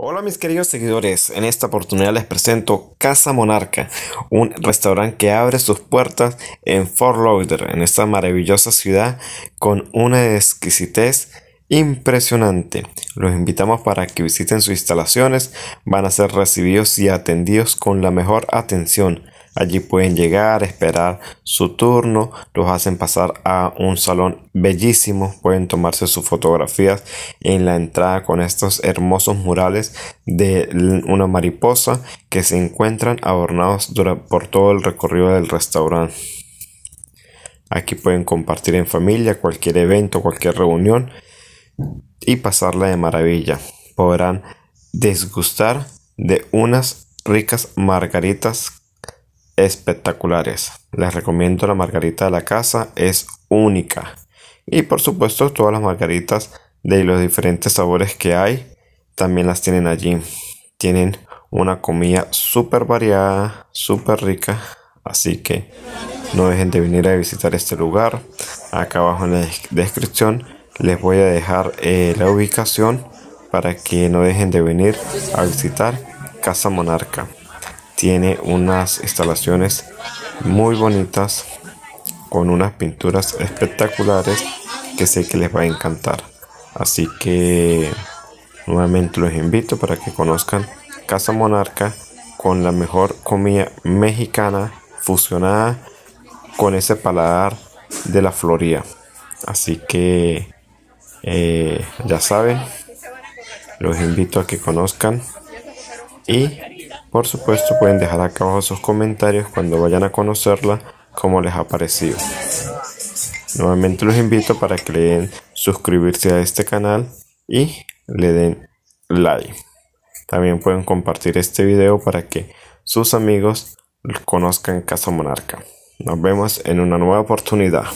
Hola mis queridos seguidores, en esta oportunidad les presento Casa Monarca, un restaurante que abre sus puertas en Fort Lauderdale, en esta maravillosa ciudad con una exquisitez impresionante. Los invitamos para que visiten sus instalaciones, van a ser recibidos y atendidos con la mejor atención. Allí pueden llegar, esperar su turno, los hacen pasar a un salón bellísimo, pueden tomarse sus fotografías en la entrada con estos hermosos murales de una mariposa que se encuentran adornados por todo el recorrido del restaurante. Aquí pueden compartir en familia cualquier evento, cualquier reunión y pasarla de maravilla. Podrán desgustar de unas ricas margaritas espectaculares. Les recomiendo la margarita de la casa, es única. Y por supuesto todas las margaritas de los diferentes sabores que hay también las tienen allí. Tienen una comida súper variada, súper rica. Así que no dejen de venir a visitar este lugar. Acá abajo en la descripción les voy a dejar eh, la ubicación para que no dejen de venir a visitar Casa Monarca tiene unas instalaciones muy bonitas con unas pinturas espectaculares que sé que les va a encantar. Así que nuevamente los invito para que conozcan Casa Monarca con la mejor comida mexicana fusionada con ese paladar de la Florida. Así que eh, ya saben, los invito a que conozcan y, por supuesto, pueden dejar acá abajo sus comentarios cuando vayan a conocerla, como les ha parecido. Nuevamente los invito para que le den suscribirse a este canal y le den like. También pueden compartir este video para que sus amigos conozcan Casa Monarca. Nos vemos en una nueva oportunidad.